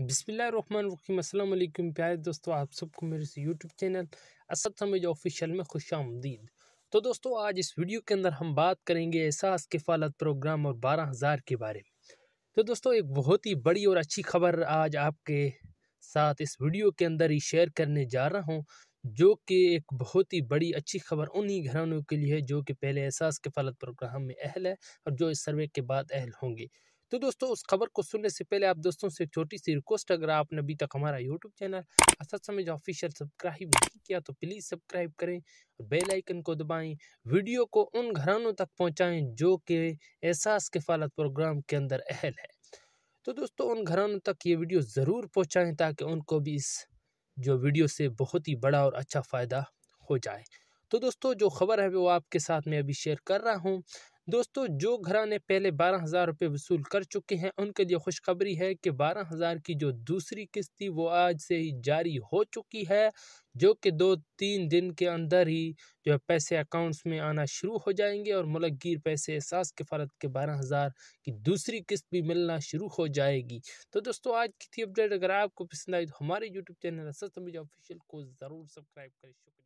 बिसमीम प्यारे दोस्तों आप सबको मेरे से यूट्यूब चैनल असद समझ ऑफिशियल में खुश आमदीद तो दोस्तों आज इस वीडियो के अंदर हम बात करेंगे एहसास किफ़ालत प्रोग्राम और बारह हज़ार के बारे में तो दोस्तों एक बहुत ही बड़ी और अच्छी खबर आज आपके साथ इस वीडियो के अंदर ही शेयर करने जा रहा हूँ जो कि एक बहुत ही बड़ी अच्छी खबर उन्हीं घरानों के लिए है जो कि पहले एहसास किफ़ालत प्रोग्राम में अहल है और जो इस सर्वे के बाद अहल होंगे तो दोस्तों उस खबर को सुनने से पहले आप दोस्तों से छोटी सी रिक्वेस्ट अगर आपने अभी तक हमारा यूट्यूब चैनल असद समझ ऑफिशियल सब्सक्राइब नहीं किया तो प्लीज़ सब्सक्राइब करें और बेल आइकन को दबाएं वीडियो को उन घरानों तक पहुंचाएं जो कि एहसास के फालत प्रोग्राम के अंदर अहल है तो दोस्तों उन घरानों तक ये वीडियो ज़रूर पहुँचाएँ ताकि उनको भी इस जो वीडियो से बहुत ही बड़ा और अच्छा फ़ायदा हो जाए तो दोस्तों जो खबर है वो आपके साथ मैं अभी शेयर कर रहा हूँ दोस्तों जो घराने पहले बारह हज़ार रुपये वसूल कर चुके हैं उनके लिए खुशखबरी है कि बारह हज़ार की जो दूसरी किस्त थी वो आज से ही जारी हो चुकी है जो कि दो तीन दिन के अंदर ही जो है पैसे अकाउंट्स में आना शुरू हो जाएंगे और मुलगीर पैसे एहसास फरत के बारह हज़ार की दूसरी किस्त भी मिलना शुरू हो जाएगी तो दोस्तों आज की थी अपडेट अगर आपको पसंद आई तो हमारे यूट्यूब चैनल मीडिया ऑफिशियल को ज़रूर सब्सक्राइब करें शुक्रिया